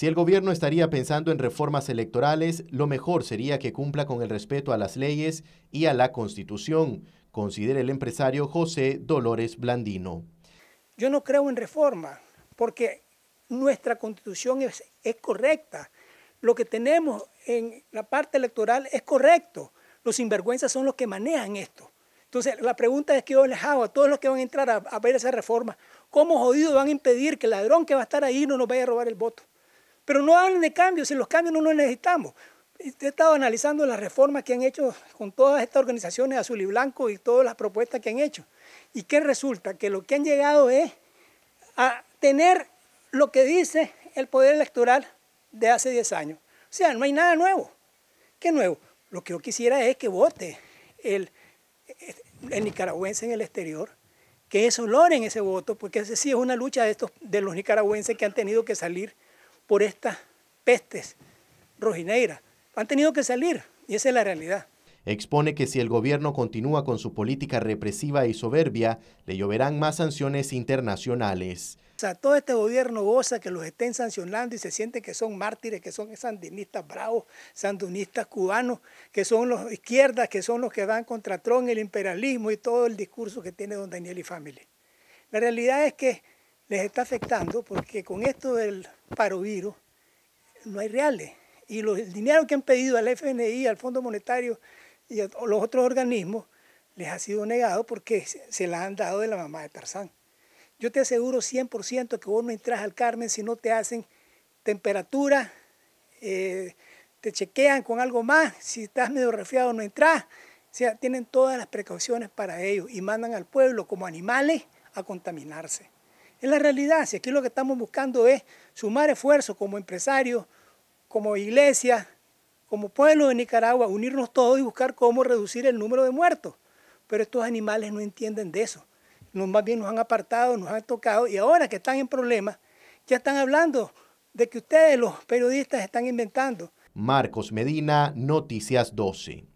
Si el gobierno estaría pensando en reformas electorales, lo mejor sería que cumpla con el respeto a las leyes y a la Constitución, considera el empresario José Dolores Blandino. Yo no creo en reforma, porque nuestra Constitución es, correcta. Lo que tenemos en la parte electoral es correcto. Los sinvergüenzas son los que manejan esto. Entonces, la pregunta es que yo les hago a todos los que van a entrar a, ver esa reforma, ¿cómo jodidos van a impedir que el ladrón que va a estar ahí no nos vaya a robar el voto? Pero no hablan de cambios, si los cambios no los necesitamos. He estado analizando las reformas que han hecho con todas estas organizaciones azul y blanco y todas las propuestas que han hecho. ¿Y qué resulta? Que lo que han llegado es a tener lo que dice el Poder Electoral de hace 10 años. O sea, no hay nada nuevo. ¿Qué nuevo? Lo que yo quisiera es que vote el, nicaragüense en el exterior, que eso logren ese voto, porque ese sí es una lucha de, de los nicaragüenses que han tenido que salir por estas pestes rojineiras. Han tenido que salir y esa es la realidad. Expone que si el gobierno continúa con su política represiva y soberbia, le lloverán más sanciones internacionales. O sea, todo este gobierno goza que los estén sancionando y se siente que son mártires, que son sandinistas bravos, sandinistas cubanos, que son los izquierdas, que son los que van contra Trump, el imperialismo y todo el discurso que tiene don Daniel y family. La realidad es que les está afectando porque con esto del parovirus no hay reales. Y el dinero que han pedido al FNI, al Fondo Monetario y a los otros organismos les ha sido negado porque se la han dado de la mamá de Tarzán. Yo te aseguro 100% que vos no entras al Carmen si no te hacen temperatura, eh, te chequean con algo más, si estás medio resfriado no entras. O sea, tienen todas las precauciones para ellos y mandan al pueblo como animales a contaminarse. Es la realidad, si aquí lo que estamos buscando es sumar esfuerzos como empresarios, como iglesia, como pueblo de Nicaragua, unirnos todos y buscar cómo reducir el número de muertos. Pero estos animales no entienden de eso. Nos, más bien nos han apartado, nos han tocado y ahora que están en problemas, ya están hablando de que ustedes los periodistas están inventando. Marcos Medina, Noticias 12.